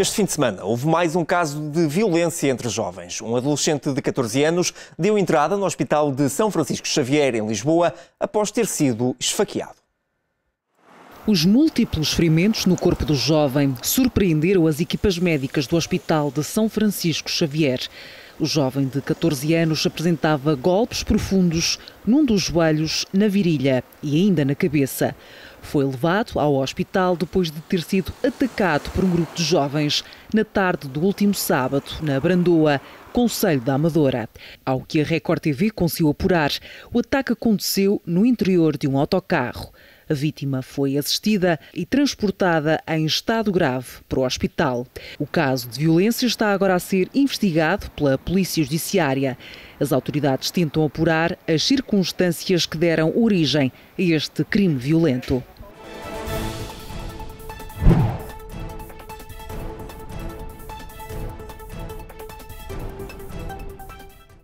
Este fim de semana houve mais um caso de violência entre jovens. Um adolescente de 14 anos deu entrada no hospital de São Francisco Xavier, em Lisboa, após ter sido esfaqueado. Os múltiplos ferimentos no corpo do jovem surpreenderam as equipas médicas do Hospital de São Francisco Xavier. O jovem de 14 anos apresentava golpes profundos num dos joelhos, na virilha e ainda na cabeça. Foi levado ao hospital depois de ter sido atacado por um grupo de jovens na tarde do último sábado, na Brandoa, Conselho da Amadora. Ao que a Record TV conseguiu apurar, o ataque aconteceu no interior de um autocarro. A vítima foi assistida e transportada em estado grave para o hospital. O caso de violência está agora a ser investigado pela Polícia Judiciária. As autoridades tentam apurar as circunstâncias que deram origem a este crime violento.